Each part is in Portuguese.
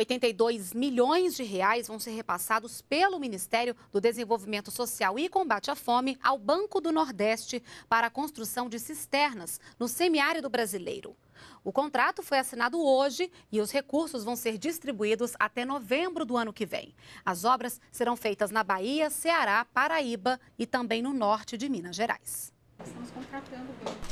82 milhões de reais vão ser repassados pelo Ministério do Desenvolvimento Social e Combate à Fome ao Banco do Nordeste para a construção de cisternas no semiárido brasileiro. O contrato foi assinado hoje e os recursos vão ser distribuídos até novembro do ano que vem. As obras serão feitas na Bahia, Ceará, Paraíba e também no norte de Minas Gerais.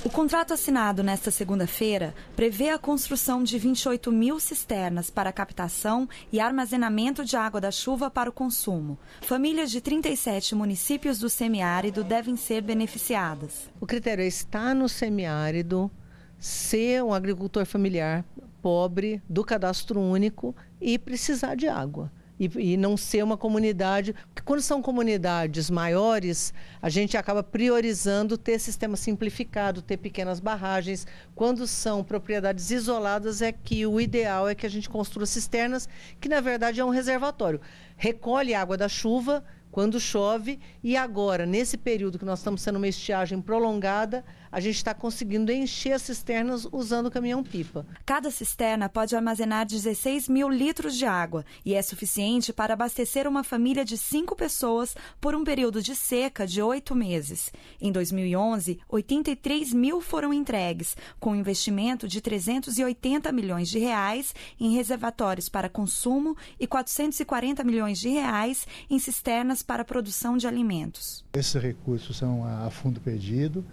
O contrato assinado nesta segunda-feira prevê a construção de 28 mil cisternas para captação e armazenamento de água da chuva para o consumo. Famílias de 37 municípios do semiárido devem ser beneficiadas. O critério é estar no semiárido, ser um agricultor familiar pobre do cadastro único e precisar de água e, e, não ser uma comunidade. Porque quando são comunidades maiores, a gente acaba priorizando ter sistema simplificado, ter pequenas barragens. Quando são propriedades isoladas, é que o ideal é que a gente construa cisternas, que na verdade é um reservatório. Recolhe água da chuva quando chove. E agora, nesse período que nós estamos sendo uma estiagem prolongada, a gente está conseguindo encher as cisternas usando caminhão-pipa. Cada cisterna pode armazenar 16 mil litros de água e é suficiente para abastecer uma família de cinco pessoas por um período de seca de oito meses. Em 2011, 83 mil foram entregues, com um investimento de 380 milhões de reais em reservatórios para consumo e 440 milhões de reais em cisternas apenas para a produção de alimentos. Esses recursos são a fundo perdido,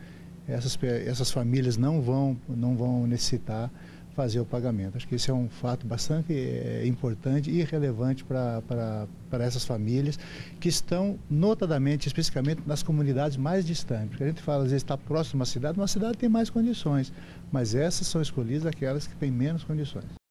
essas, essas famílias não vão, não vão necessitar fazer o pagamento. Acho que esse é um fato bastante eh, importante e relevante para essas famílias que estão, notadamente, especificamente nas comunidades mais distantes. Porque a gente fala, às vezes, está próximo a uma cidade, uma cidade tem mais condições, mas essas são escolhidas aquelas que têm menos condições.